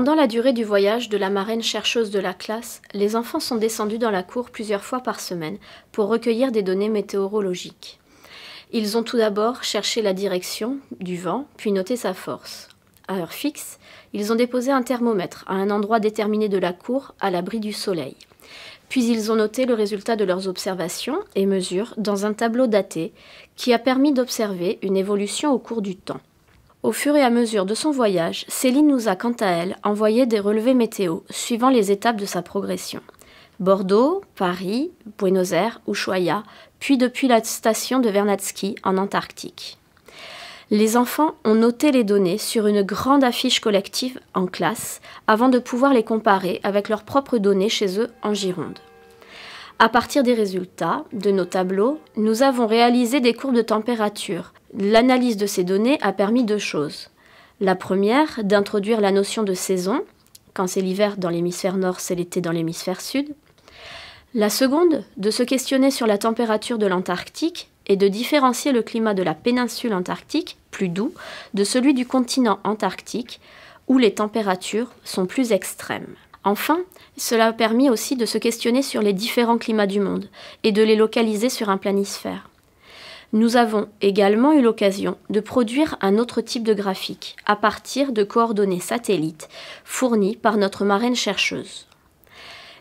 Pendant la durée du voyage de la marraine chercheuse de la classe, les enfants sont descendus dans la cour plusieurs fois par semaine pour recueillir des données météorologiques. Ils ont tout d'abord cherché la direction du vent, puis noté sa force. À heure fixe, ils ont déposé un thermomètre à un endroit déterminé de la cour, à l'abri du soleil. Puis ils ont noté le résultat de leurs observations et mesures dans un tableau daté qui a permis d'observer une évolution au cours du temps. Au fur et à mesure de son voyage, Céline nous a quant à elle envoyé des relevés météo suivant les étapes de sa progression. Bordeaux, Paris, Buenos Aires, Ushuaia, puis depuis la station de Vernadsky en Antarctique. Les enfants ont noté les données sur une grande affiche collective en classe avant de pouvoir les comparer avec leurs propres données chez eux en Gironde. À partir des résultats de nos tableaux, nous avons réalisé des courbes de température. L'analyse de ces données a permis deux choses. La première, d'introduire la notion de saison. Quand c'est l'hiver dans l'hémisphère nord, c'est l'été dans l'hémisphère sud. La seconde, de se questionner sur la température de l'Antarctique et de différencier le climat de la péninsule antarctique, plus doux, de celui du continent antarctique, où les températures sont plus extrêmes. Enfin, cela a permis aussi de se questionner sur les différents climats du monde et de les localiser sur un planisphère. Nous avons également eu l'occasion de produire un autre type de graphique à partir de coordonnées satellites fournies par notre marraine chercheuse.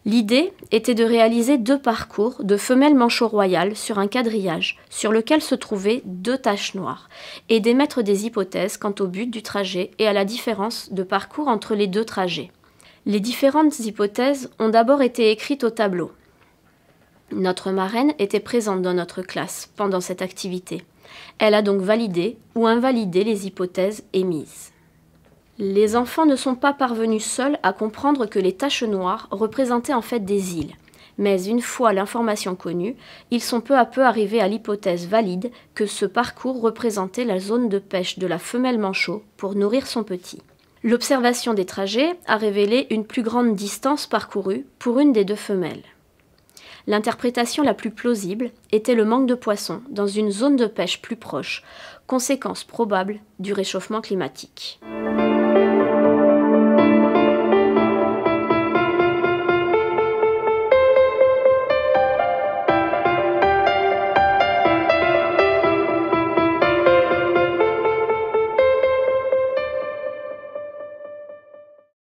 L'idée était de réaliser deux parcours de femelles manchots royales sur un quadrillage sur lequel se trouvaient deux taches noires et d'émettre des hypothèses quant au but du trajet et à la différence de parcours entre les deux trajets. Les différentes hypothèses ont d'abord été écrites au tableau. Notre marraine était présente dans notre classe pendant cette activité. Elle a donc validé ou invalidé les hypothèses émises. Les enfants ne sont pas parvenus seuls à comprendre que les taches noires représentaient en fait des îles. Mais une fois l'information connue, ils sont peu à peu arrivés à l'hypothèse valide que ce parcours représentait la zone de pêche de la femelle manchot pour nourrir son petit. L'observation des trajets a révélé une plus grande distance parcourue pour une des deux femelles. L'interprétation la plus plausible était le manque de poissons dans une zone de pêche plus proche, conséquence probable du réchauffement climatique.